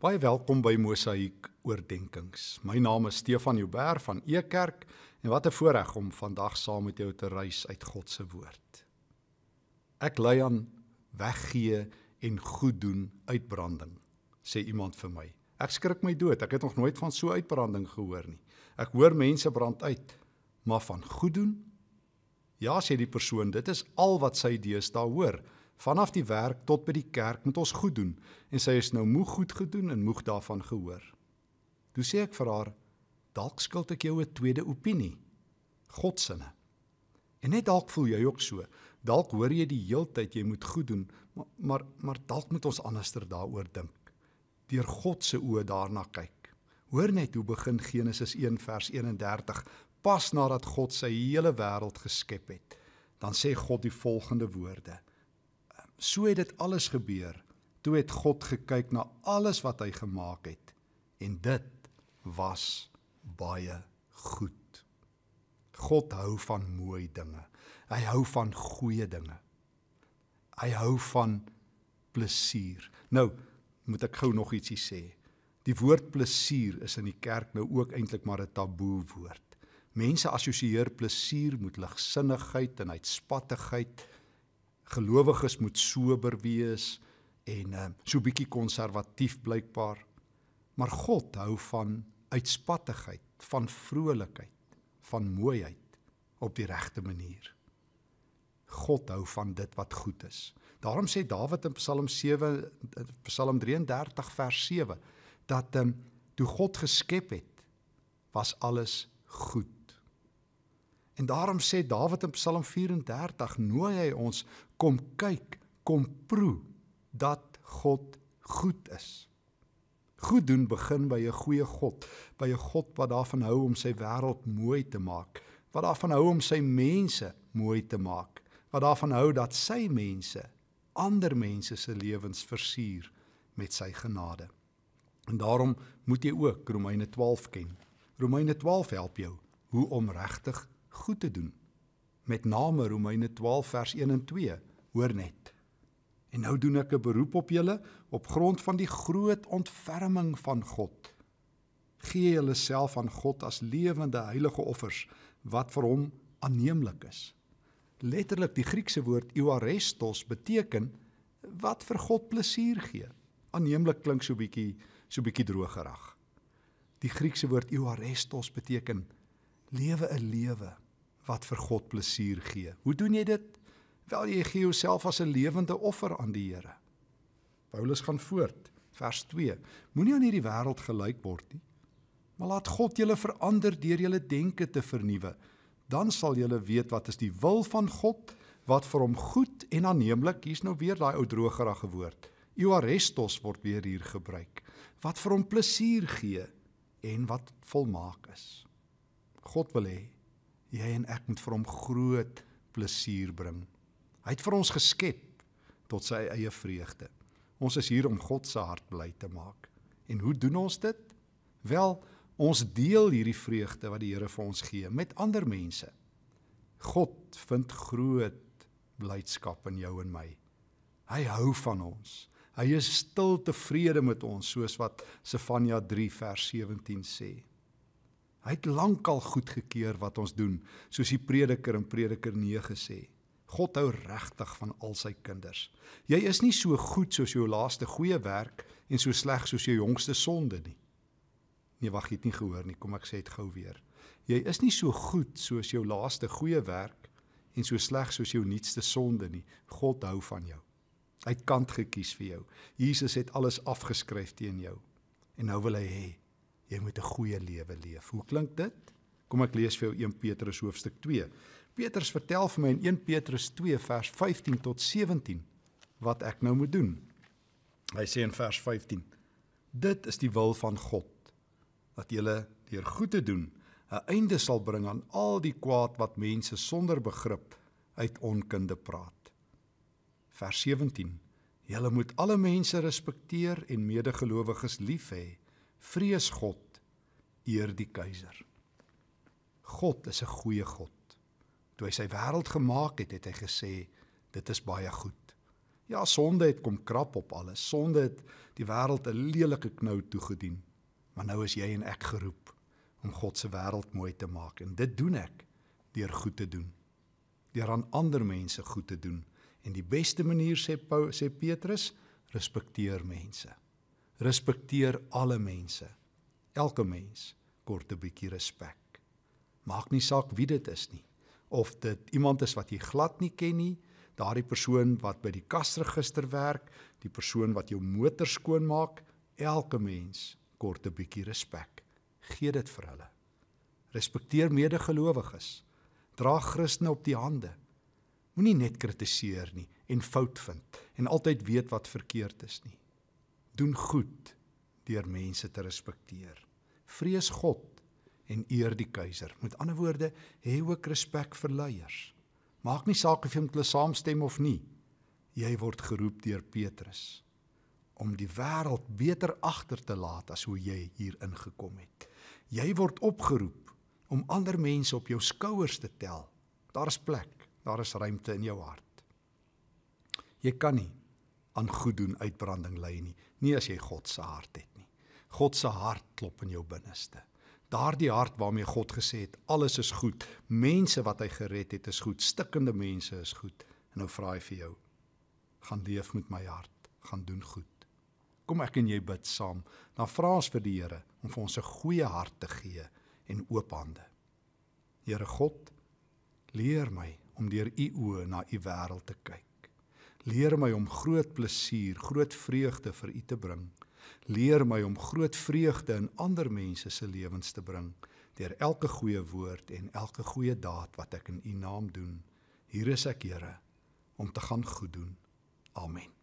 Baie welkom by Mosaïek Oordenkings. My naam is Stefan Jouber van Ekerk en wat 'n voorreg om vandag saam met jou te reis uit God se woord. Ek lei aan weggee en goed doen uitbranding, sê iemand vir my. Ek skrik my dood. Ek het nog nooit van so uitbranding gehoor nie. Ek hoor mense brand uit, maar van goed doen? Ja, sê die persoon, dit is al wat sy deesdae hoor vanaf die werk tot by die kerk moet ons goed doen en sy is nou moeg goed gedoen en moeg daarvan gehoor. Toe sê ek vir haar: "Dalk skuld ek jou 'n tweede opinie." Godsinne. En net dalk voel jy ook so. Dalk hoor jy die heeltyd jy moet goed doen, maar maar, maar dalk moet ons anderster daaroor dink. Deur God se oë daarna kyk. Hoor net hoe begin Genesis 1 vers 31 pas nadat God sy hele wêreld geskep het. Dan sê God die volgende woorde: So het dit alles gebeur. Toe het God gekyk na alles wat hy gemaak het en dit was baie goed. God hou van mooi dinge. Hy hou van goeie dinge. Hy hou van plesier. Nou moet ek gou nog ietsie sê. Die woord plesier is in die kerk nou ook eintlik maar 'n taboe woord. Mense assosieer plesier met ligsinnigheid en uitspattigheid gelowiges moet sober wees en uh, so bietjie konservatief blykbaar. Maar God hou van uitspattigheid, van vrolikheid, van mooiheid op die regte manier. God hou van dit wat goed is. Daarom sê Dawid in Psalm 7 Psalm 33 vers 7 dat ehm um, toe God geskep het was alles goed. En daarom sê Dawid in Psalm 34 nooi hy ons kom kyk, kom proe dat God goed is. Goed doen begin by 'n goeie God, by 'n God wat daarvan hou om sy wêreld mooi te maak, wat daarvan hou om sy mense mooi te maak, wat daarvan hou dat sy mense ander mense se lewens versier met sy genade. En daarom moet jy ook Romeine 12 ken. Romeine 12 help jou hoe om regtig goed te doen. Met name Romeine 12 vers 1 en 2. Hoor net. En nou doen ek 'n beroep op julle op grond van die groot ontferming van God. Gee julle self aan God as lewende heilige offers wat vir hom aanneemlik is. Letterlik die Griekse woord euarestos beteken wat vir God plesier gee. Aanneemlik klink so bietjie so bietjie drogerig. Die Griekse woord euarestos beteken lewe 'n lewe wat vir God plesier gee. Hoe doen jy dit? Wel jy gee jouself as 'n lewende offer aan die Here. Paulus gaan voort, vers 2. Moenie aan hierdie wêreld gelyk word nie, maar laat God julle verander deur julle denke te vernuwe. Dan sal julle weet wat is die wil van God, wat vir hom goed en aanneemlik. Hier's nou weer daai ou droogerige woord. Euarestos word weer hier gebruik. Wat vir hom plesier gee en wat volmaak is. God wil hê jy en ek moet vir hom groot plesier bring. Hy het vir ons geskep tot sy eie vreugde. Ons is hier om God se hart bly te maak. En hoe doen ons dit? Wel, ons deel hierdie vreugde wat die Here vir ons gee met ander mense. God vind groot blydskap in jou en my. Hy hou van ons. Hy is stil tevrede met ons, soos wat Sefanja 3 vers 17 sê. Hy het lankal goedgekeur wat ons doen, soos die Prediker in Prediker 9 gesê. God hou regtig van al sy kinders. Jy is nie so goed soos jou laaste goeie werk en so sleg soos jou jongste sonde nie. Nee, wag, jy het nie gehoor nie. Kom ek sê dit gou weer. Jy is nie so goed soos jou laaste goeie werk en so sleg soos jou nuutste sonde nie. God hou van jou. Hy het kant gekies vir jou. Jesus het alles afgeskryf teen jou. En nou wil hy hê jy moet 'n goeie lewe leef. Hoe klink dit? Kom ek lees vir jou 1 Petrus hoofstuk 2. Petrus vertel vir my in 1 Petrus 2 vers 15 tot 17 wat ek nou moet doen. Hy sê in vers 15: Dit is die wil van God dat jy deur goed te doen 'n einde sal bring aan al die kwaad wat mense sonder begrip uit onkunde praat. Vers 17: Jy moet alle mense respekteer en medegelowiges lief hê vrees God, eer die keiser. God is 'n goeie God. Toe hy sy wêreld gemaak het, het hy gesê dit is baie goed. Ja, sonde het kom krap op alles. Sonde het die wêreld 'n lelike knou toegedien. Maar nou is jy en ek geroep om God se wêreld mooi te maak en dit doen ek deur goed te doen. Deur aan ander mense goed te doen. En die beste manier sê Paulus sê Petrus, respekteer mense respekteer alle mense. Elke mens kort 'n bietjie respek. Maak nie saak wie dit is nie of dit iemand is wat jy glad nie ken nie, daardie persoon wat by die kasregister werk, die persoon wat jou motor skoonmaak, elke mens kort 'n bietjie respek. Gee dit vir hulle. Respekteer medegelowiges. Dra Christene op die hande. Moenie net kritiseer nie en fout vind en altyd weet wat verkeerd is nie. Doen goed deur mense te respekteer. Vrees God en eer die keiser. Met ander woorde, hê ook respek vir leiers. Maak nie saak of jy met hulle saamstem of nie. Jy word geroep deur Petrus om die wêreld beter agter te laat as hoe jy hier ingekom het. Jy word opgeroep om ander mense op jou skouers te tel. Daar's plek, daar is ruimte in jou hart. Jy kan nie aan goeddoen uitbranding lei nie, nie as jy God se hart het nie. God se hart klop in jou binneste. Daardie hart waarmee God gesê het alles is goed, mense wat hy gered het is goed, stikkende mense is goed. En nou vra hy vir jou: gaan leef met my hart, gaan doen goed. Kom ek en jy bid saam. Dan vra ons vir die Here om vir ons 'n goeie hart te gee en oop hande. Here God, leer my om deur u oë na u wêreld te kyk. Leer my om groot plesier, groot vreugde vir U te bring. Leer my om groot vreugde in ander mense se lewens te bring deur elke goeie woord en elke goeie daad wat ek in U naam doen. Hier is ek, Here, om te gaan goed doen. Amen.